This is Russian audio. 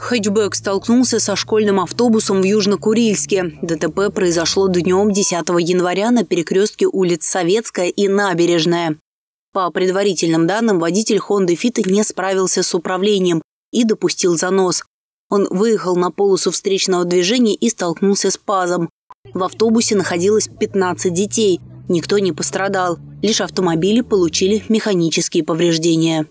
Хэтчбэк столкнулся со школьным автобусом в Южно-Курильске. ДТП произошло днем 10 января на перекрестке улиц Советская и Набережная. По предварительным данным, водитель Honda Fit не справился с управлением и допустил занос. Он выехал на полосу встречного движения и столкнулся с пазом. В автобусе находилось 15 детей. Никто не пострадал. Лишь автомобили получили механические повреждения.